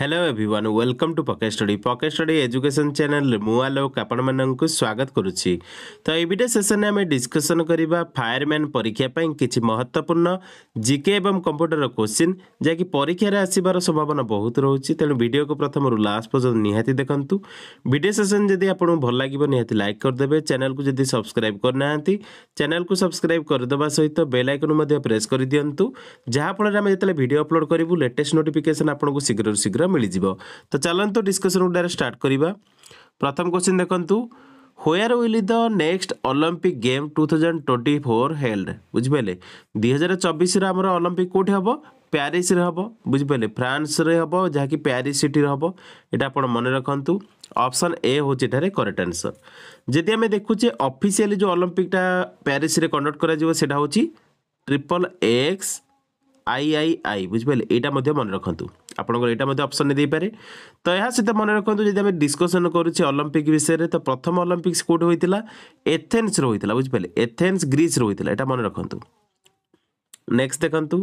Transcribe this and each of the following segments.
Hello everyone welcome to पके study पके study education channel मु आपण आपंक स्वागत करुच्ची तो ये सेसन आम डिस्कसन करवा फायरमैन परीक्षापी किसी महत्वपूर्ण जिके एवं कंप्यूटर क्वेश्चन जैक परीक्षार आसवर संभावना बहुत रोचे तेणु भिड को प्रथम लास्ट पर्यटन निहाती देखु भिड सेसन जदि आपको भल लगे निहाती लाइक करदे चैनल को जब सब्सक्राइब करना चैनल को सब्सक्राइब करदे सहित बेल आइकन प्रेस कर दिंतु जहाँफल जितने जिते अपलोड करूँ लेटेस्ट नोटिकेसन आपको शीघ्र शीघ्र ମିଳିଯିବ ତ ଚାଲନ୍ତୁ ଡିସ୍କସନ୍ ଗୁଡ଼ାରେ ଷ୍ଟାର୍ଟ କରିବା ପ୍ରଥମ କ୍ୱେଶ୍ଚିନ୍ ଦେଖନ୍ତୁ where will the next Olympic game two thousand twenty four held বুঝিপারে দুই হাজার চবিশে আমার অলিম্পিক কোটি হব প্যারিসে হব বুঝিপারে ফ্রান্সরে হব যা কি প্যারিস সিটির হব এটা আপনার মনে রাখতু অপশন এ হচ্ছে এটার করেক্ট আনসর যদি আমি দেখুছে অফিসিয়ালি যে অলিম্পিকটা প্যারিসে কন্ডক্ট করা যাব সেটা হচ্ছে triple X I I I বুঝিপারে এইটা মধ্যে মনে রাখতু ଆପଣଙ୍କର ଏଇଟା ମଧ୍ୟ ଅପସନ୍ ଦେଇପାରେ ତ ଏହା ସହିତ ମନେ ରଖନ୍ତୁ ଯଦି ଆମେ ଡିସ୍କସନ୍ କରୁଛେ ଅଲମ୍ପିକ୍ ବିଷୟରେ ତ ପ୍ରଥମ ଅଲମ୍ପିକ୍ସ କେଉଁଠି ହୋଇଥିଲା ଏଥେନ୍ସରେ ହୋଇଥିଲା ବୁଝିପାରିଲେ ଏଥେନ୍ସ ଗ୍ରୀସ୍ରେ ହୋଇଥିଲା ଏଇଟା ମନେ ରଖନ୍ତୁ ନେକ୍ସଟ ଦେଖନ୍ତୁ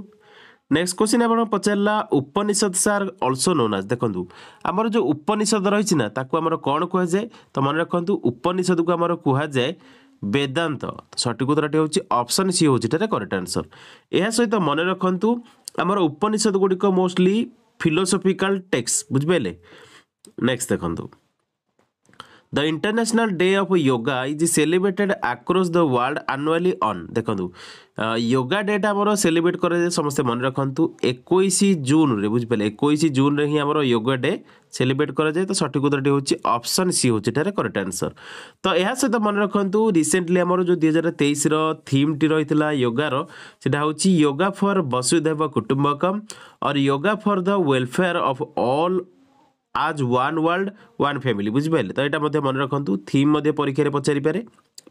ନେକ୍ସଟ କ୍ୱେଶ୍ଚିନ୍ ଆପଣ ପଚାରିଲା ଉପନିଷଦ ସାର୍ ଅଲସୋ ନୋନ୍ ଦେଖନ୍ତୁ ଆମର ଯେଉଁ ଉପନିଷଦ ରହିଛି ନା ତାକୁ ଆମର କ'ଣ କୁହାଯାଏ ତ ମନେ ରଖନ୍ତୁ ଉପନିଷଦକୁ ଆମର କୁହାଯାଏ ବେଦାନ୍ତ ସଠିକ ଉତ୍ତରଟି ହେଉଛି ଅପସନ୍ ସି ହେଉଛି ଏଠାରେ କରେକ୍ଟ ଆନ୍ସର୍ ଏହା ସହିତ ମନେ ରଖନ୍ତୁ ଆମର ଉପନିଷଦ ଗୁଡ଼ିକ ମୋଷ୍ଟଲି ফিলোসফিকাল টেক্সট বুঝিপারে নেক্সট দেখুন the international day of yoga is celebrated across the world annually on ଦେଖନ୍ତୁ ୟୋଗା ଡେଟା ଆମର ସେଲିବ୍ରେଟ୍ କରାଯାଏ ସମସ୍ତେ ମନେ ରଖନ୍ତୁ ଏକୋଇଶ ଜୁନ୍ରେ ବୁଝିପାରିଲେ ଏକୋଇଶ ଜୁନ୍ରେ ହିଁ ଆମର ୟୋଗା ଡେ ସେଲିବ୍ରେଟ୍ କରାଯାଏ ତ ସଠିକ୍ ଉତ୍ତରଟି ହେଉଛି ଅପସନ୍ ସି ହେଉଛି ଏଠାରେ କରେକ୍ଟ ଆନ୍ସର୍ ତ ଏହା ସହିତ ମନେ ରଖନ୍ତୁ ରିସେଣ୍ଟଲି ଆମର ଯେଉଁ ଦୁଇ ହଜାର ତେଇଶର ଥିମ୍ଟି ରହିଥିଲା ୟୋଗାର ସେଇଟା ହେଉଛି yoga for Vasudhaiva Kutumbakam or yoga for the welfare of all as one world one family ବୁଝିପାରିଲେ ତ ଏଇଟା ମଧ୍ୟ ମନେ ରଖନ୍ତୁ ଥିମ୍ ମଧ୍ୟ ପରୀକ୍ଷାରେ ପଚାରିପାରେ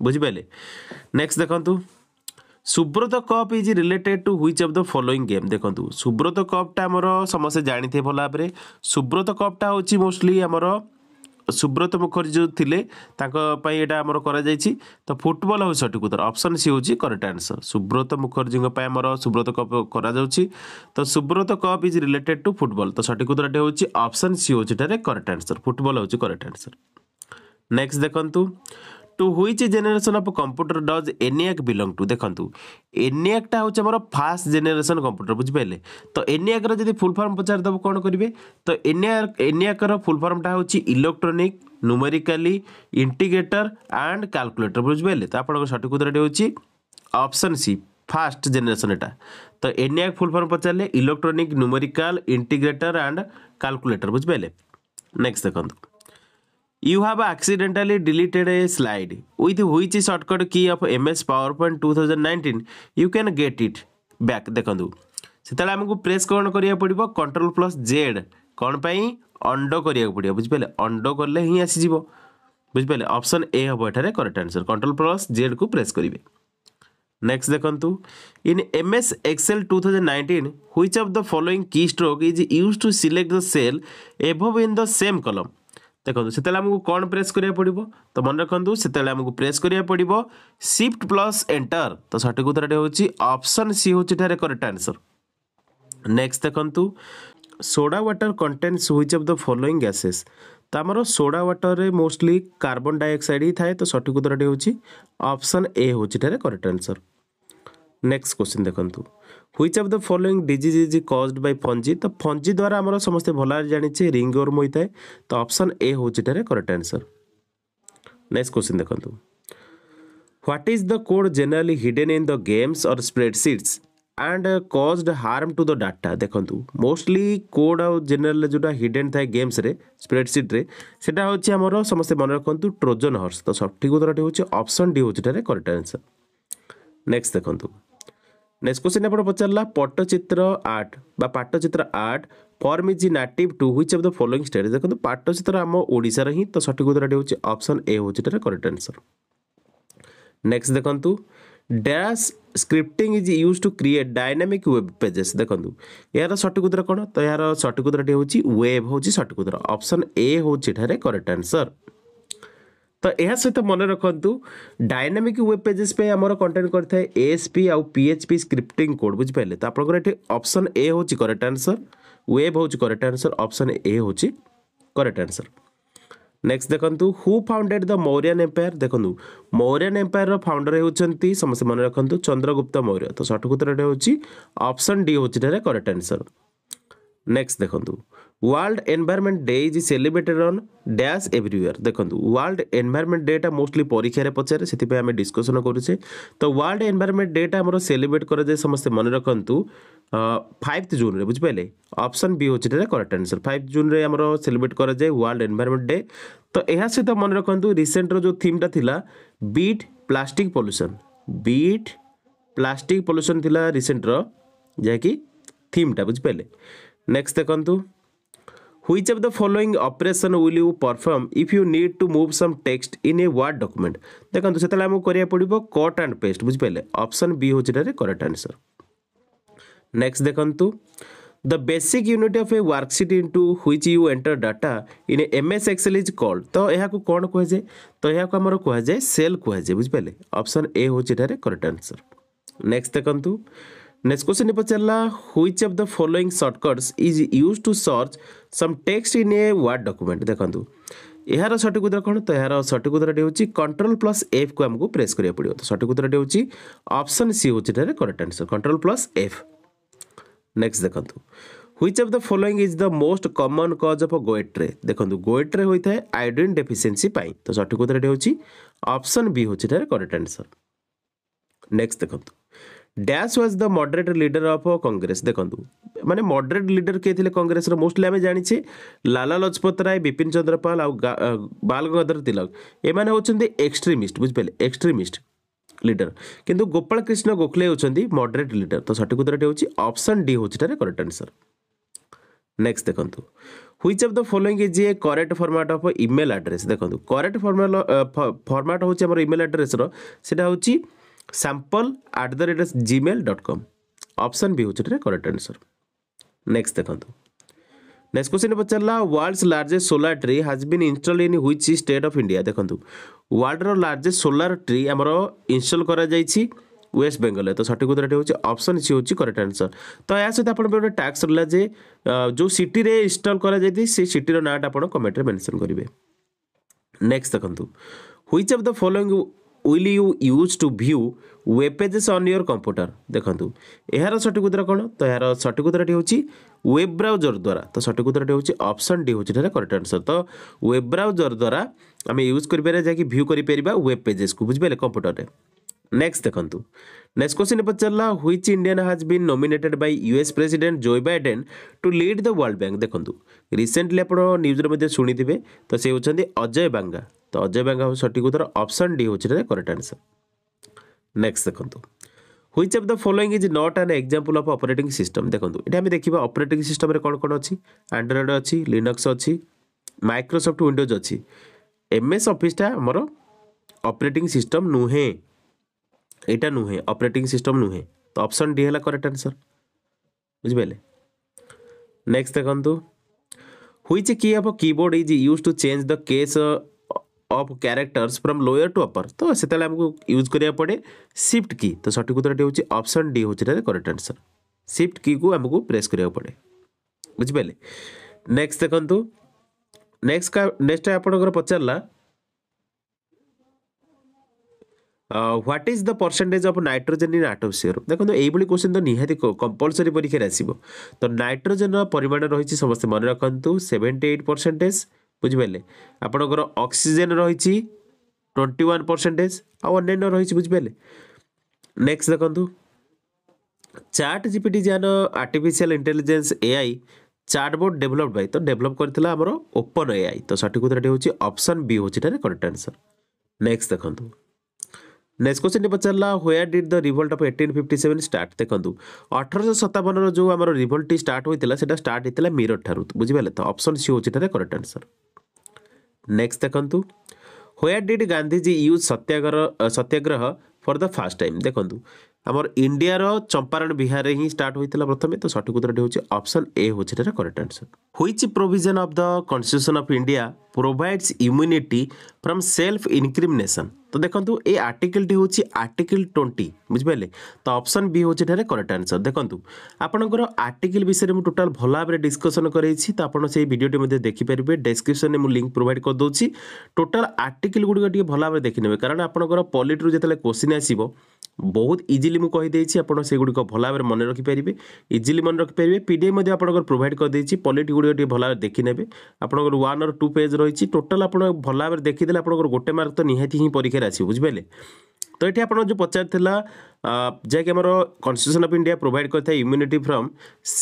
ବୁଝିପାରିଲେ ନେକ୍ସଟ ଦେଖନ୍ତୁ Subroto cup is related to which of the following game ଦେଖନ୍ତୁ ସୁବ୍ରତ କପ୍ଟା ଆମର ସମସ୍ତେ ଜାଣିଥିବେ ଭଲ ଭାବରେ ସୁବ୍ରତ କପ୍ଟା ହେଉଛି ମୋଷ୍ଟଲି ଆମର ସୁବ୍ରତ ମୁଖର୍ଜୀ ଯେଉଁ ଥିଲେ ତାଙ୍କ ପାଇଁ ଏଇଟା ଆମର କରାଯାଇଛି ତ ଫୁଟବଲ୍ ହେଉଛି ସଠିକ୍ ଉତ୍ତର ଅପସନ୍ ସି ହେଉଛି କରେକ୍ଟ ଆନ୍ସର୍ ସୁବ୍ରତ ମୁଖର୍ଜୀଙ୍କ ପାଇଁ ଆମର ସୁବ୍ରତ କପ୍ କରାଯାଉଛି ତ Subroto cup is related to football ତ ସଠିକ୍ ଉତ୍ତରଟି ହେଉଛି ଅପସନ୍ ସି ହେଉଛି ଏଠାରେ କରେକ୍ଟ ଆନ୍ସର୍ ଫୁଟବଲ୍ ହେଉଛି କରେକ୍ଟ ଆନ୍ସର୍ ନେକ୍ସଟ ଦେଖନ୍ତୁ to which generation of computer does ENIAC belong to দেখন্তু এনিয়াকটা হচ্ছে আমার ফার্স্ট জেনেরেসন কম্পুটর বুঝিপারে তো এনিয়াকর যদি ফুল ফর্ম পচারিদেব কোণ করবে তো এনিয়াক এনিয়াকর ফুল ফর্মটা হচ্ছে electronic numerically integrator and calculator বুঝিপারে তো আপনার সঠিক উত্তরটি হচ্ছে অপশন সি ফার্স্ট জেনেরেসন এটা তো এনিয়াক ফুল ফর্ম পচারে electronic numerical integrator and calculator বুঝিপারে নেক্সট দেখুন You have accidentally deleted a slide. With which shortcut key of MS PowerPoint 2019 you can get it back. देखो ସେତେବେଳେ ଆମକୁ press କ'ଣ କରିବାକୁ ପଡ଼ିବ କଣ୍ଟ୍ରୋଲ ପ୍ଲସ୍ ଜେଡ୍ କ'ଣ ପାଇଁ ଅଣ୍ଡୋ କରିବାକୁ ପଡ଼ିବ ବୁଝିପାରିଲେ ଅଣ୍ଡୋ କଲେ ହିଁ ଆସିଯିବ ବୁଝିପାରିଲେ ଅପସନ୍ ଏ ହେବ ଏଠାରେ କରେକ୍ଟ ଆନ୍ସର୍ କଣ୍ଟ୍ରୋଲ ପ୍ଲସ୍ ଜେଡ୍କୁ ପ୍ରେସ୍ କରିବେ ନେକ୍ସଟ ଦେଖନ୍ତୁ in M S Excel two thousand nineteen which of the following key stroke is use to select the cell above in the same column ଦେଖନ୍ତୁ ସେତେବେଳେ ଆମକୁ କ'ଣ press କରିବାକୁ ପଡ଼ିବ ତ ମନେ ରଖନ୍ତୁ ସେତେବେଳେ ଆମକୁ ପ୍ରେସ୍ କରିବାକୁ ପଡ଼ିବ ସିଫ୍ଟ ପ୍ଲସ୍ ଏଣ୍ଟର ତ ସଠିକ୍ ଉତ୍ତରଟି ହେଉଛି ଅପସନ୍ ସି ହେଉଛି ଏଠାରେ କରେକ୍ଟ ଆନ୍ସର୍ ନେକ୍ସଟ ଦେଖନ୍ତୁ soda water content which of the following gases ତ ଆମର ସୋଡ଼ା ୱାଟରରେ ମୋଷ୍ଟଲି କାର୍ବନ୍ ଡାଇଅକ୍ସାଇଡ଼ ହିଁ ଥାଏ ତ ସଠିକ୍ ଉତ୍ତରଟି ହେଉଛି ଅପସନ୍ ଏ ହେଉଛି ଏଠାରେ କରେକ୍ଟ ଆନ୍ସର୍ ନେକ୍ସଟ କ୍ୱେଶ୍ଚିନ୍ ଦେଖନ୍ତୁ which of the following disease is caused by fungi ତ ଫଞ୍ଜି ଦ୍ୱାରା ଆମର ସମସ୍ତେ ଭଲରେ ଜାଣିଛେ ରିଙ୍ଗଓର୍ମ ହୋଇଥାଏ ତ ଅପସନ୍ ଏ ହେଉଛି ଏଠାରେ କରେକ୍ଟ ଆନ୍ସର୍ ନେକ୍ସଟ କ୍ୱେଶ୍ଚିନ୍ ଦେଖନ୍ତୁ what is the code generally hidden in the games or spreadsheets and caused harm to the data ଦେଖନ୍ତୁ ମୋଷ୍ଟଲି କୋଡ୍ ଆଉ ଜେନେରାଲ ଯେଉଁଟା ହିଡେନ୍ ଥାଏ ଗେମ୍ସରେ ସ୍ପ୍ରେଡ୍ ସିଟ୍ରେ ସେଇଟା ହେଉଛି ଆମର ସମସ୍ତେ ମନେ ରଖନ୍ତୁ ଟ୍ରୋଜନ୍ ହର୍ସ ତ ସଠିକ୍ ଉତ୍ତରଟି ହେଉଛି ଅପସନ୍ ଡି ହେଉଛି ଏଠାରେ କରେକ୍ଟ ଆନ୍ସର୍ ନେକ୍ସଟ ଦେଖନ୍ତୁ नेक्स्ट क्वेश्चन आप पचारा पट्टचित्र आर्ट बा Pattachitra art form is native to which of the following state देखो पाट्टचित्र आम ओडार ही तो सठिक उत्तर हूँ अप्सन ए हूँ करेक्ट आंसर नेक्स्ट देखु dash scripting is use to create dynamic web pages देखु यार सठिक उत्तर कौन तो यार सठिक उत्तर हूँ वेब हूँ सठिक उत्तर अप्सन ए हूँ करेक्ट आंसर ତ ଏହା ସହିତ ମନେ ରଖନ୍ତୁ ଡାଇନାମିକ୍ ୱେବ୍ ପେଜେସ୍ ପାଇଁ ଆମର କଣ୍ଟେଣ୍ଟ କରିଥାଏ ଏଏସ୍ପି ଆଉ ପିଏଚ୍ପି ସ୍କ୍ରିପ୍ଟିଂ କୋଡ଼୍ ବୁଝିପାରିଲେ ତ ଆପଣଙ୍କର ଏଠି ଅପସନ୍ ଏ ହେଉଛି କରେକ୍ଟ ଆନ୍ସର୍ ୱେବ୍ ହେଉଛି କରେକ୍ଟ ଆନ୍ସର୍ ଅପସନ୍ ଏ ହେଉଛି କରେକ୍ଟ ଆନ୍ସର୍ ନେକ୍ସଟ ଦେଖନ୍ତୁ ହୁ ଫାଉଣ୍ଡେଡ୍ ଦ ମୌରିଆନ୍ ଏମ୍ପାୟାର ଦେଖନ୍ତୁ ମୌରିଆନ୍ ଏମ୍ପାୟାରର ଫାଉଣ୍ଡର ହେଉଛନ୍ତି ସମସ୍ତେ ମନେ ରଖନ୍ତୁ ଚନ୍ଦ୍ରଗୁପ୍ତ ମୌର୍ଯ୍ୟ ତ ସଠିକ ଉତ୍ତରଟା ହେଉଛି ଅପସନ୍ ଡି ହେଉଛି ଏଠାରେ କରେକ୍ଟ ଆନ୍ସର୍ ନେକ୍ସଟ ଦେଖନ୍ତୁ world environment day is celebrated on dash every year দেখুন ওয়ার্ল্ড এনভায়রনমেন্ট ডেটা মোস্টলি পরীক্ষার পচারে সেপাই আমি ডিসকসন করুছে তো ওয়ার্ল্ড এনভায়রনমেন্ট ডেটা আমার সেলিব্রেট করা যায় সমস্তে মনে রাখতু ফাইভ জুন্রে বুঝিপারে অপশন বি হচ্ছে এটা করেক্ট আনসর ফাইভ জুন্রে আমার সেলিব্রেট করা যায় ওয়ার্ল্ড এনভায়রনমেন্ট ডে তো এর সহ মনে রাখতু রিসেন্টর যে থিমটা লা beat plastic pollution beat plastic pollution লা রিসেন্টর যা কি থিমটা বুঝিপারে নেক্সট দেখুন Which of the following operation will you perform if you need to move some text in a word document? देखो से आमको पड़ो कट एंड पेस्ट बुझे अप्सन बी हूँ करेक्ट आंसर नेक्स्ट देखु the basic unit of a worksheet into which you enter data in M S Excel is called तो यह कौन कहुए तो यह कहुए सेल कहुए बुझिपारे ऑप्शन ए हूँ करेक्ट आंसर नेक्स्ट देखु नेक्स्ट क्वेश्चन पचारा which of the following shortcuts is use to search some text in a word document देखो यार सठिक उत्तर कौन तो यार सठिक उत्तर हूँ कंट्रोल प्लस एफ को आमको प्रेस करा पड़ो तो सठिक उत्तर हूँ अप्सन सी हूँ correct answer control plus F next देखो which of the following is the most common cause of गोएट्रे देखो गोएट्रे होता है आईडिन डेफिसीय तो सठिक उत्तर हूँ अप्सन बी हूँ करेक्ट आंसर नेक्स्ट देखो dash was the moderate leader of Congress দেখুন মানে মডরেট লিডর কে লে কংগ্রেসর মোস্টলি আমি জাঁচে লালা লজপত রায় বিপিন চন্দ্র পাল আল গঙ্গাধর তিলক এমানে হচ্ছেন এক্সট্রিমিস্ট বুঝিপারে এক্সট্রিমিস্ট লিডর কিন্তু গোপাল কৃষ্ণ গোখলে হচ্ছেন মডরেট লিডর তো সঠিক উত্তরটি হচ্ছে অপশন ডি হচ্ছে এটার করেক্ট আনসর নেক্সট দেখুন which of the following is a correct format of email address দেখুন করেক্ট ফর্মাল ফর্মাট হচ্ছে আমার ইমেল আড্রেসর সেটা হচ্ছে sample at the rate Gmail dot com option B হচ্ছে এটার করেক্ট আনসর নেক্সট দেখন্তু নেক্সট কোশ্চিন পচারা world's largest solar tree has been install in which state of India দেখুন ওয়ার্ল্ডর লার্জেস্ট সোলার ট্রি আমার ইনস্টল করা যাইছি ওয়েস্ট বেঙ্গল তো সঠিক উত্তরটি হচ্ছে অপশন সি হচ্ছে করেক্ট আনসর তো এর সহ আপনার গোটে ট্যাক্স রহলা যে যে সিটি রে ইনস্টল করা যাই সেই সিটির নাঁটা আপনার কমেন্টরে মেনশন করবে নেক্সট দেখুন which of the following will you use to view web pages on your computer ଦେଖନ୍ତୁ ଏହାର ସଠିକ ଉତ୍ତର କ'ଣ ତ ଏହାର ସଠିକ ଉତ୍ତରଟି ହେଉଛି ୱେବ୍ ବ୍ରାଉଜର୍ ଦ୍ୱାରା ତ ସଠିକ ଉତ୍ତରଟି ହେଉଛି ଅପସନ୍ ଡି ହେଉଛି ଏଠାରେ କରେକ୍ଟ ଆନ୍ସର ତ ୱେବ୍ ବ୍ରାଉଜର୍ ଦ୍ୱାରା ଆମେ ୟୁଜ୍ କରିପାରିବା ଯାହାକି ଭ୍ୟୁ କରିପାରିବା ୱେବ୍ ପେଜେସ୍କୁ ବୁଝିପାରିଲେ କମ୍ପ୍ୟୁଟରରେ ನೆಕ್ಸ್ಟ್ ଦେଖନ୍ତୁ ನೆಕ್ಸ್ಟ್ ಕ್ವಶನ್ ପଚାରିଲା which Indian has been nominated by US president Joe Biden to lead the World Bank ଦେଖନ୍ତୁ ରିସେଣ୍ଟଲି ଆପଣ ନ୍ୟୁଜ୍ରେ ମଧ୍ୟ ଶୁଣିଥିବେ ତ ସେ ହେଉଛନ୍ତି ଅଜୟ ବାଙ୍ଗା ତ ଅଜୟ ବାଙ୍ଗା ସଠିକ୍ ଉତ୍ତର ଅପସନ୍ ଡି ହେଉଛି କରେକ୍ଟ ଆନ୍ସର୍ ନେକ୍ସଟ ଦେଖନ୍ତୁ which of the following is not an example of operating system দেখুন এটা আমি দেখবা অপরেটিং সিষ্টমে কোণ কোণ অছি আন্ড্রয়েড অছি লিনক্স অছি মাইক্রোসফট উইন্ডোজ অছি এমএস অফিসটা আমার অপরেটিং সিষ্টম নুহে ଏଇଟା ନୁହେଁ ଅପରେଟିଂ ସିଷ୍ଟମ୍ ନୁହେଁ ତ ଅପସନ୍ ଡି ହେଲା କରେକ୍ଟ ଆନ୍ସର୍ ବୁଝିପାରିଲେ ନେକ୍ସଟ ଦେଖନ୍ତୁ which key of keyboard is use to change the case of characters from lower to upper ତ ସେତେବେଳେ ଆମକୁ ୟୁଜ୍ କରିବାକୁ ପଡ଼େ ସିଫ୍ଟ କି ତ ସଠିକ ଉତ୍ତରଟି ହେଉଛି ଅପସନ୍ ଡି ହେଉଛି ଏଠାରେ କରେକ୍ଟ ଆନ୍ସର୍ ସିଫ୍ଟ କିକୁ ଆମକୁ ପ୍ରେସ୍ କରିବାକୁ ପଡ଼େ ବୁଝିପାରିଲେ ନେକ୍ସଟ ଦେଖନ୍ତୁ ନେକ୍ସଟ ନେକ୍ସଟ ଆପଣଙ୍କର ପଚାରିଲା what is the percentage of nitrogen in atmosphere ଦେଖନ୍ତୁ ଏଇଭଳି କ୍ୱେଶ୍ଚିନ୍ ତ ନିହାତି କମ୍ପଲସରି ପରୀକ୍ଷାରେ ଆସିବ ତ ନାଇଟ୍ରୋଜେନ୍ର ପରିମାଣ ରହିଛି ସମସ୍ତେ ମନେ ରଖନ୍ତୁ ସେଭେଣ୍ଟି ଏଇଟ୍ ପରସେଣ୍ଟେଜ୍ ବୁଝିପାରିଲେ ଆପଣଙ୍କର ଅକ୍ସିଜେନ୍ ରହିଛି ଟ୍ୱେଣ୍ଟି ୱାନ୍ ପରସେଣ୍ଟେଜ୍ ଆଉ ଅନ୍ୟାନ୍ୟ ରହିଛି ବୁଝିପାରିଲେ ନେକ୍ସଟ ଦେଖନ୍ତୁ ଚାଟ ଜିପିଟି ଯାହାର artificial intelligence AI chatbot developed by ତ ଡେଭଲପ୍ କରିଥିଲା ଆମର ଓପନ୍ ଏଆଇ ତ ସଠିକ ଉତ୍ତରଟି ହେଉଛି ଅପସନ୍ ବି ହେଉଛି ଏଠାରେ କରେକ୍ଟ ଆନ୍ସର ନେକ୍ସଟ ଦେଖନ୍ତୁ नेक्स क्वेसनले did the revolt of eighteen fifty seven 1857 रो जो सतावन रिवोल्ट स्टार्ट रिभल्ट सेटा स्टार्ट स्टाला मिरर थारु बुझिबेले त अप्सन सिटा करेक्ट आन्सर नेक्स्ट देख्नु where did Gandhiji use satyagraha satyagraha for the first time আমার ইন্ডিয়ার চম্পারণ বিহারে হি স্টার্ট হয়েছিল প্রথমে তো সঠিক উত্তরটি হচ্ছে অপশন এ হচ্ছে এটার correct answer which provision of the constitution of India provides immunity from self incrimination তো দেখুন এই আর্টিকেলটি হচ্ছে আর্টিকেল টোয়েন্টি বুঝিপারে তো অপশন বি হচ্ছে এটার করেক্ট আনসর দেখুন আপনার আর্টিকেল বিষয়ে মু টোটাল ভালো ভাবে ডিসকসন করেছি তো আপনার সেই ভিডিওটি মধ্যে দেখিপারে ডেসক্রিপশনে মু লিঙ্ক প্রোভাইড করেদি টোটাল আর্টিকেল গুড়ি টিকে ভালো ভাবে নেবে কারণ আপনার পলিটি যেতে কোশ্চিন আসবে ବହୁତ ଇଜିଲି ମୁଁ କହିଦେଇଛି ଆପଣ ସେଗୁଡ଼ିକ ଭଲ ଭାବରେ ମନେ ରଖିପାରିବେ ଇଜିଲି ମନେ ରଖିପାରିବେ ପି ଡି ଏଫ୍ ମଧ୍ୟ ଆପଣଙ୍କର ପ୍ରୋଭାଇଡ଼ କରିଦେଇଛି ପଲିଟି ଗୁଡ଼ିକ ଟିକେ ଭଲ ଭାବରେ ଦେଖିନେବେ ଆପଣଙ୍କର ୱାନ୍ ଅର୍ ଟୁ ପେଜ୍ ରହିଛି ଟୋଟାଲ୍ ଆପଣ ଭଲ ଭାବରେ ଦେଖିଦେଲେ ଆପଣଙ୍କର ଗୋଟେ ମାର୍କ ତ ନିହାତି ହିଁ ପରୀକ୍ଷାରେ ଆସିବ ବୁଝିପାରିଲେ ତ ଏଠି ଆପଣ ଯେଉଁ ପଚାରିଥିଲା ଯାହାକି ଆମର କନଷ୍ଟିଟ୍ୟୁସନ୍ ଅଫ୍ ଇଣ୍ଡିଆ ପ୍ରୋଭାଇଡ଼ କରିଥାଏ ଇମ୍ୟୁନିଟି ଫ୍ରମ୍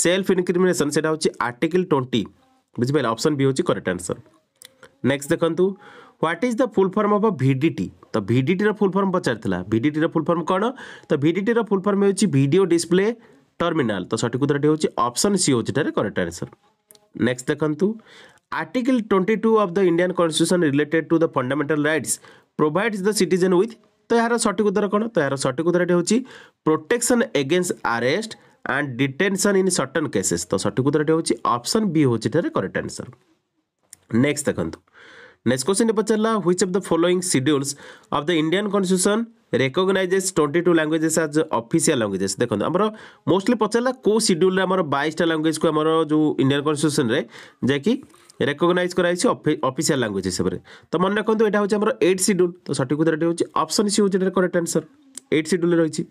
ସେଲ୍ଫ ଇନକ୍ରିମିନେସନ୍ ସେଇଟା ହେଉଛି ଆର୍ଟିକିଲ୍ ଟ୍ୱେଣ୍ଟି ବୁଝିପାରିଲେ ଅପସନ୍ ବି ହେଉଛି କରେକ୍ଟ ଆନ୍ସର୍ ନେକ୍ସଟ ଦେଖନ୍ତୁ what is the full form of VDT ତ ଭିଡ଼ିଟିର ଫୁଲ୍ ଫର୍ମ ପଚାରିଥିଲା ଭିଡ଼ିଟିର ଫୁଲ୍ ଫର୍ମ କ'ଣ ତ ଭିଡ଼ିଟିର ଫୁଲ୍ ଫର୍ମ ହେଉଛି ଭିଡ଼ିଓ ଡିସପ୍ଲେ ଟର୍ମିନାଲ୍ ତ ସଠିକ୍ ଉତ୍ତରଟି ହେଉଛି ଅପସନ୍ ସି ହେଉଛି ଏଠାରେ କରେକ୍ଟ ଆନ୍ସର୍ ନେକ୍ସଟ ଦେଖନ୍ତୁ article twenty two of the Indian constitution related to the fundamental rights provides the citizen with ତ ଏହାର ସଠିକ୍ ଉତ୍ତର କ'ଣ ତ ଏହାର ସଠିକ୍ ଉତ୍ତରଟି ହେଉଛି protection against arrest and detention in certain cases ତ ସଠିକ୍ ଉତ୍ତରଟି ହେଉଛି ଅପସନ୍ ବି ହେଉଛି ଏଠାରେ କରେକ୍ଟ ଆନ୍ସର୍ ନେକ୍ସଟ ଦେଖନ୍ତୁ Next question ne pacharla which of the following schedules of the Indian constitution recognises twenty two languages as official languages ଦେଖନ୍ତୁ ଆମର mostly ପଚାରିଲା କେଉଁ ସିଡ୍ୟୁଲରେ ଆମର ବାଇଶଟା ଲାଙ୍ଗୁଏଜ୍କୁ ଆମର ଯେଉଁ ଇଣ୍ଡିଆନ୍ କନଷ୍ଟିଟ୍ୟୁସନ୍ରେ ଯାଇକି ରେକଗ୍ନାଇଜ୍ କରାଯାଇଛି ଅଫିସିଆଲ ଲାଙ୍ଗୁଏଜ୍ ହିସାବରେ ତ ମନେ ରଖନ୍ତୁ ଏଇଟା ହେଉଛି ଆମର ଏଇଟ୍ ସିଡ୍ୟୁଲ୍ ତ ସଠିକ୍ ଉତ୍ତରଟି ହେଉଛି ଅପସନ୍ ସି ହେଉଛି ଏଟାର କରେକ୍ଟ ଆନ୍ସର୍ ଏଇଟ୍ ସିଡ୍ୟୁଲ୍ ରହିଛି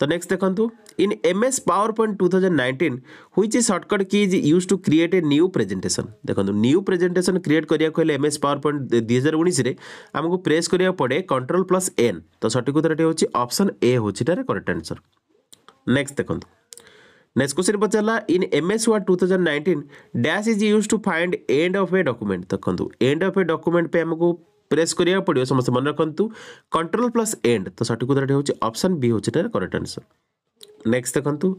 तो नेक्स्ट देखो in M S PowerPoint two thousand nineteen which shortcut key is use to create a new presentation देखो न्यू प्रेजेटेसन क्रिएट कराया एम एस पावर पॉइंट दुई हजार उन्नीस आमको प्रेस करा पड़े कंट्रोल प्लस एन तो सठिक उत्तर हूँ अप्सन ए हूँ करेक्ट आंसर नेक्स्ट देखो नेक्स्ट क्वेश्चन पचारा in M S Word two thousand nineteen dash is use to find end of a document देखो एंड अफ ए डॉक्यूमेंट पे आमको ପ୍ରେସ୍ କରିବାକୁ ପଡ଼ିବ ସମସ୍ତେ ମନେ ରଖନ୍ତୁ କଣ୍ଟ୍ରୋଲ୍ ପ୍ଲସ୍ ଏଣ୍ଡ ତ ସଠିକ୍ ଉତ୍ତରଟି ହେଉଛି ଅପସନ୍ ବି ହେଉଛି ଏଟାର କରେକ୍ଟ ଆନ୍ସର୍ ନେକ୍ସଟ ଦେଖନ୍ତୁ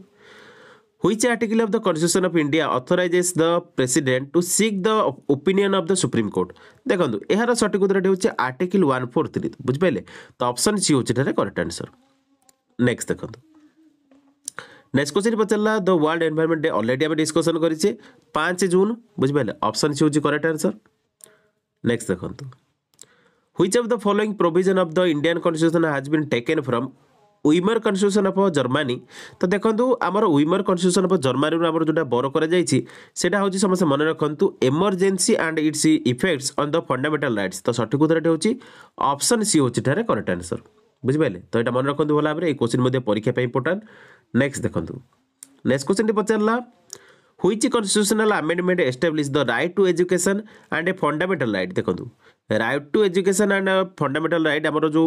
Which article of the Constitution of India authorizes the president to seek the opinion of the Supreme Court? দেখন্তু এর সঠিক উত্তরটি হচ্ছে আর্টিকেল 143 বুঝপাইলে তো অপশন সি হচ্ছে এটার करेक्ट आंसर নেক্সট দেখন্তু নেক্সট কোশ্চেন পচারলা the World environment Day already আমি ডিসকশন করিছে 5 জুন বুঝপাইলে অপশন সি হচ্ছে करेक्ट आंसर নেক্সট দেখন্তু which of the following provision of the indian constitution has been taken from Weimar constitution of Germany তো দেখন্তু আমার উইমর constitution of জর্মানি আমার যেটা বড় করা যাইছি সেটা হচ্ছে সমস্ত মনে রাখন্তু emergency and its effects on the fundamental rights তো সঠিক উত্তর এটা হচ্ছে অপশন সি হচ্ছে এটার করেক্ট আনসর বুঝিপারে তো এটা মনে রাখন্তু ভালো ভাবে এই কোশ্চিন পরীক্ষা পাই ইম্পর্টান্ট নেক্সট দেখুন নেক্সট কোশ্চিনটি পচারলা which constitutional amendment established the right to education and a fundamental right ଦେଖନ୍ତୁ right to education and a fundamental right ଆମର ଯେଉଁ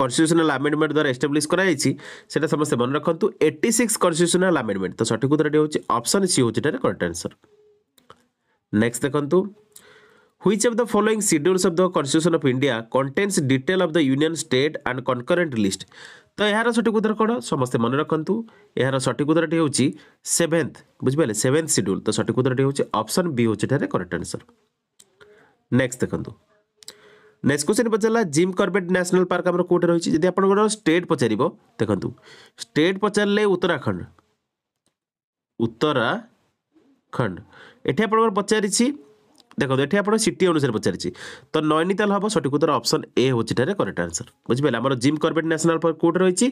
কনস্টিটিউশনাল আমেন্ডমেন্ট দ্বারা এস্টাবলিশ করা হয়েছি সেটা সমস্ত মনে রাখতু এইটি সিক্স কনস্টিটিউশনাল আমেন্ডমেন্ট তো সঠিক উত্তরটি হচ্ছে অপশন সি হচ্ছে এটার করেক্ট আনসর নেক্সট দেখন্তু which of the following schedules of the constitution of India contents detail of the union state and concurrent list ତ ଏହାର ସଠିକ୍ ଉତ୍ତର କ'ଣ ସମସ୍ତେ ମନେ ରଖନ୍ତୁ ଏହାର ସଠିକ୍ ଉତ୍ତରଟି ହେଉଛି ସେଭେନ୍ଥ ବୁଝିପାରିଲେ ସେଭେନ୍ଥ ସିଡ୍ୟୁଲ୍ ତ ସଠିକ୍ ଉତ୍ତରଟି ହେଉଛି ଅପସନ୍ ବି ହେଉଛି ଏଠାରେ କରେକ୍ଟ ଆନ୍ସର୍ ନେକ୍ସଟ ଦେଖନ୍ତୁ ନେକ୍ସଟ କ୍ୱେଶ୍ଚିନ୍ ପଚାରିଲା ଜିମ୍ କର୍ବେଟ୍ ନ୍ୟାସନାଲ୍ ପାର୍କ ଆମର କେଉଁଠି ରହିଛି ଯଦି ଆପଣଙ୍କର ଷ୍ଟେଟ୍ ପଚାରିବ ଦେଖନ୍ତୁ ଷ୍ଟେଟ୍ ପଚାରିଲେ ଉତ୍ତରାଖଣ୍ଡ ଉତ୍ତରାଖଣ୍ଡ ଏଠି ଆପଣଙ୍କର ପଚାରିଛି ଦେଖନ୍ତୁ ଏଠି ଆପଣ ସିଟି ଅନୁସାରେ ପଚାରିଛି ତ ନୈନିତାଲ ହେବ ସଠିକ୍ ଉତ୍ତର ଅପସନ୍ ଏ ହେଉଛି ଏଠାରେ କରେକ୍ଟ ଆନ୍ସର୍ ବୁଝିପାରିଲେ ଆମର ଜିମ୍ କର୍ବେଟ୍ ନ୍ୟାସନାଲ୍ ପାର୍କ କେଉଁଠି ରହିଛି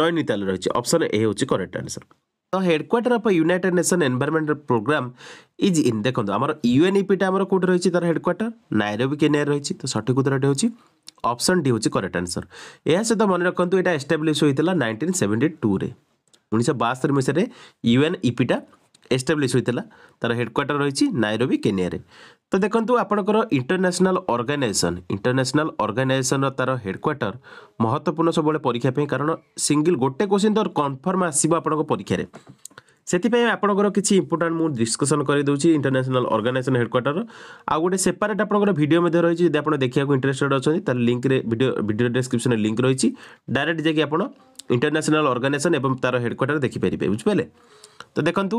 ନୈନିତାଲ ରହିଛି ଅପସନ୍ ଏ ହେଉଛି କରେକ୍ଟ ଆନ୍ସର୍ ତ headquarter of United Nation environmental programme is in ଦେଖନ୍ତୁ ଆମର ୟୁଏନ୍ଇପିଟା ଆମର କେଉଁଠି ରହିଛି ତାର ହେଡ଼କ୍ୱାର୍ଟର ନାଇରୋବି କେନିଆରେ ରହିଛି ତ ସଠିକ୍ ଉତ୍ତରଟି ହେଉଛି ଅପସନ୍ ଡି ହେଉଛି କରେକ୍ଟ ଆନ୍ସର୍ ଏହା ସହିତ ମନେ ରଖନ୍ତୁ ଏଇଟା ଏଷ୍ଟାବ୍ଲିଶ୍ ହୋଇଥିଲା ନାଇଣ୍ଟିନ୍ ସେଭେଣ୍ଟି ଟୁରେ ଉଣେଇଶହ ବାସ୍ତରି ମସିହାରେ ୟୁଏନ୍ଇପିଟା ଏଷ୍ଟାବ୍ଲିଶ୍ ହୋଇଥିଲା ତାର ହେଡ଼କ୍ୱାର୍ଟର ରହିଛି ନାଇରୋବି କେନିଆରେ ତ ଦେଖନ୍ତୁ ଆପଣଙ୍କର ଇଣ୍ଟରନ୍ୟାସନାଲ୍ ଅର୍ଗାନାଇଜେସନ୍ ଇଣ୍ଟରନ୍ୟାସନାଲ୍ ଅର୍ଗାନାଇଜେସନ୍ର ତା'ର ହେଡ଼କ୍ୱାର୍ଟର ମହତ୍ତ୍ୱପୂର୍ଣ୍ଣ ସବୁବେଳେ ପରୀକ୍ଷା ପାଇଁ କାରଣ ସିଙ୍ଗିଲ୍ ଗୋଟେ କୋଶ୍ଚିନ୍ ତ କନଫର୍ମ ଆସିବ ଆପଣଙ୍କ ପରୀକ୍ଷାରେ ସେଥିପାଇଁ ଆପଣଙ୍କର କିଛି ଇମ୍ପୋର୍ଟାଣ୍ଟ ମୁଁ ଡିସ୍କସନ୍ କରିଦେଉଛି ଇଣ୍ଟରନ୍ୟାସନାଲ୍ ଅର୍ଗାନାଇଜେସନ୍ ହେଡ଼କ୍ୱାର୍ଟର ଆଉ ଗୋଟେ ସେପାରେଟ୍ ଆପଣଙ୍କର ଭିଡ଼ିଓ ମଧ୍ୟ ରହିଛି ଯଦି ଆପଣ ଦେଖିବାକୁ ଇଣ୍ଟରେଷ୍ଟେଡ୍ ଅଛନ୍ତି ତାହେଲେ ଲିଙ୍କରେ ଭିଡ଼ିଓ ଭିଡ଼ିଓ ଡେସ୍କ୍ରିପ୍ସନ୍ରେ ଲିଙ୍କ ରହିଛି ଡାଇରେକ୍ଟ ଯାଇକି ଆପଣ ଇଣ୍ଟରନ୍ୟାସନାଲ୍ ଅର୍ଗାନାଇଜେସନ୍ ଏବଂ ତା'ର ହେଡ଼କ୍ୱାର୍ଟର ଦେଖିପାରିବେ ବୁଝିପାରିଲେ ତ ଦେଖନ୍ତୁ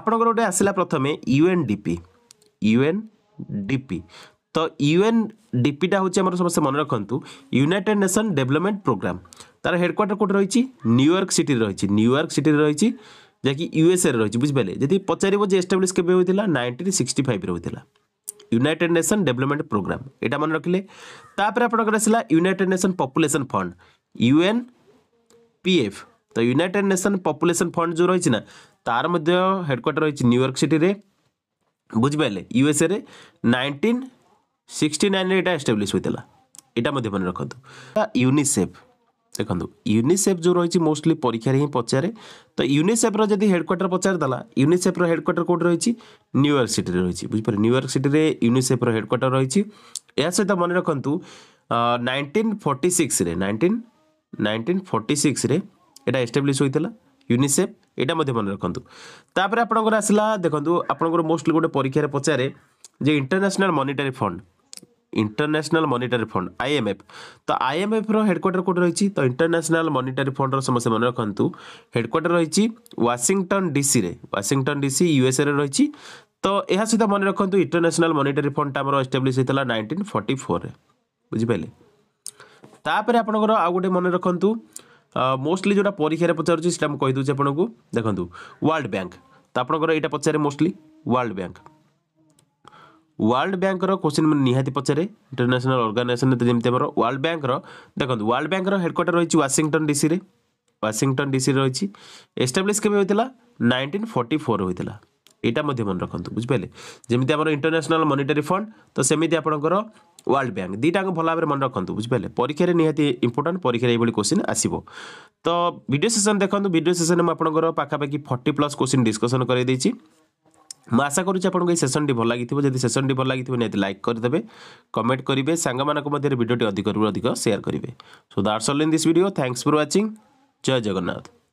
ଆପଣଙ୍କର ଗୋଟେ ଆସିଲା ପ୍ରଥମେ ୟୁଏନ୍ଡିପି ୟୁଏନ୍ ডিপি তো ইউএন ডিপিটা হচ্ছে আমার সমস্ত মনে রাখতু ইউনাইটেড নেশন ডেভেলপমেন্ট প্রোগ্রাম তার হেডকোয়ার্টার কোটি রয়েছে নিউ ইয়র্ক সিটি রয়েছে নিউ ইয়র্ক সিটি রয়েছে যা কি ইউএসএ রয়েছে বুঝিপারে যদি পচারিব যে এস্টাবলিশ কেবে হয়েছিল নাইনটিন সিক্সটি ফাইভে হয়েছিল ইউনাইটেড নেশন ডেভেলপমেন্ট প্রোগ্রাম এটা মনে রাখলে তাপরে আপনার আসলা United Nation Population Fund UN PF তো ইউনাইটেড নেশন পপুলেশন ফন্ড যে রয়েছে না তার মধ্যে হেডকোয়ার্টার রয়েছে নিউ ইয়র্ক সিটি ବୁଝିପାରିଲେ ୟୁଏସ୍ଏରେ ନାଇଣ୍ଟିନ୍ ସିକ୍ସଟି ନାଇନ୍ରେ ଏଇଟା ଏଷ୍ଟାବ୍ଲିଶ୍ ହୋଇଥିଲା ଏଇଟା ମଧ୍ୟ ମନେ ରଖନ୍ତୁ ୟୁନିସେଫ୍ ଦେଖନ୍ତୁ ୟୁନିସେଫ୍ ଯେଉଁ ରହିଛି ମୋଷ୍ଟଲି ପରୀକ୍ଷାରେ ହିଁ ପଚାରେ ତ ୟୁନିସେଫ୍ର ଯଦି ହେଡ଼କ୍ୱାର୍ଟର ପଚାରିଦେଲା ୟୁନିସେଫ୍ର ହେଡ଼କ୍ୱାର୍ଟର କେଉଁଠି ରହିଛି ନ୍ୟୁୟର୍କ ସିଟିରେ ରହିଛି ବୁଝିପାରିଲେ ନ୍ୟୁୟର୍କ ସିଟିରେ ୟୁନିସେଫ୍ର ହେଡ଼କ୍ୱାର୍ଟର ରହିଛି ଏହା ସହିତ ମନେ ରଖନ୍ତୁ ନାଇଣ୍ଟିନ୍ ଫର୍ଟି ସିକ୍ସରେ ନାଇଣ୍ଟିନ୍ ନାଇଣ୍ଟିନ୍ ଫର୍ଟି ସିକ୍ସରେ ଏଇଟା ଏଷ୍ଟାବ୍ଲିଶ୍ ହୋଇଥିଲା ୟୁନିସେଫ୍ ଏଇଟା ମଧ୍ୟ ମନେ ରଖନ୍ତୁ ତାପରେ ଆପଣଙ୍କର ଆସିଲା ଦେଖନ୍ତୁ ଆପଣଙ୍କର ମୋଷ୍ଟଲି ଗୋଟେ ପରୀକ୍ଷାରେ ପଚାରେ ଯେ International Monetary Fund International Monetary Fund IMF ତ ଆଇଏମ୍ଏଫ୍ର ହେଡ଼କ୍ୱାର୍ଟର କେଉଁଠି ରହିଛି ତ ଇଣ୍ଟରନ୍ୟାସନାଲ୍ ମନିଟାରୀ ଫଣ୍ଡର ସମସ୍ତେ ମନେ ରଖନ୍ତୁ ହେଡ଼କ୍ୱାର୍ଟର ରହିଛି ୱାଶିଂଟନ ଡିସିରେ ୱାଶିଂଟନ ଡିସି ୟୁଏସ୍ଏରେ ରହିଛି ତ ଏହା ସହିତ ମନେ ରଖନ୍ତୁ ଇଣ୍ଟରନ୍ୟାସନାଲ୍ ମନିଟାରୀ ଫଣ୍ଡଟା ଆମର ଏଷ୍ଟାବ୍ଲିଶ୍ ହୋଇଥିଲା ନାଇଣ୍ଟିନ୍ ଫର୍ଟି ଫୋର୍ରେ ବୁଝିପାରିଲେ ତାପରେ ଆପଣଙ୍କର ଆଉ ଗୋଟେ ମନେ ରଖନ୍ତୁ ମୋଷ୍ଟଲି ଯେଉଁଟା ପରୀକ୍ଷାରେ ପଚାରୁଛି ସେଇଟା ମୁଁ କହିଦେଉଛି ଆପଣଙ୍କୁ ଦେଖନ୍ତୁ ୱାର୍ଲଡ଼ ବ୍ୟାଙ୍କ ତ ଆପଣଙ୍କର ଏଇଟା ପଚାରେ ମୋଷ୍ଟଲି ୱାର୍ଲଡ଼ ବ୍ୟାଙ୍କ ୱାର୍ଲଡ଼ ବ୍ୟାଙ୍କର କୋଶ୍ଚିନ୍ ମାନେ ନିହାତି ପଚାରେ ଇଣ୍ଟରନ୍ୟାସନାଲ ଅର୍ଗାନାଇଜେସନ ଯେମିତି ଆମର ୱାର୍ଲଡ଼ ବ୍ୟାଙ୍କର ଦେଖନ୍ତୁ ୱାର୍ଲଡ଼ ବ୍ୟାଙ୍କର ହେଡ଼କ୍ୱାର୍ଟର ରହିଛି ୱାଶିଂଟନ ଡିସିରେ ୱାଶିଂଟନ ଡିସିରେ ରହିଛି ଏଷ୍ଟାବ୍ଲିଶ କେବେ ହୋଇଥିଲା ନାଇନଟିନ୍ ଫର୍ଟି ଫୋର୍ ହୋଇଥିଲା ଏଇଟା ମଧ୍ୟ ମନେ ରଖନ୍ତୁ ବୁଝିପାରିଲେ ଯେମିତି ଆମର ଇଣ୍ଟରନ୍ୟାସନାଲ ମନିଟାରୀ ଫଣ୍ଡ ତ ସେମିତି ଆପଣଙ୍କର ওয়ার্ল্ড ব্যাଙ୍କ দুইটাকে ভাল ভাবে মনে রাখুন বুঝিপারে পরীক্ষার নিহতি ইম্পর্টাট পরীক্ষার এইভাবে কোশ্চিন আসব তো ভিডিও সেসন দেখুন ভিডিও সেসন আপনার পাখাপাখি ফর্টি প্লস কোশ্চিন ডিসকসন করে দিয়েছি ମୁଁ ଆଶା କରୁଛି ଆପଣଙ୍କୁ ଏହି ସେସନ୍ଟି ଭଲ ଲାଗିଥିବ ଯଦି ସେସନ୍ଟି ଭଲ ଲାଗିଥିବ ନିହାତି ଲାଇକ୍ କରିଦେବେ କମେଣ୍ଟ କରିବେ ସାଙ୍ଗମାନଙ୍କ ମଧ୍ୟରେ ଭିଡ଼ିଓଟି ଅଧିକରୁ ଅଧିକ ସେୟାର କରିବେ so that's all in this video thanks for watching ଜୟ ଜଗନ୍ନାଥ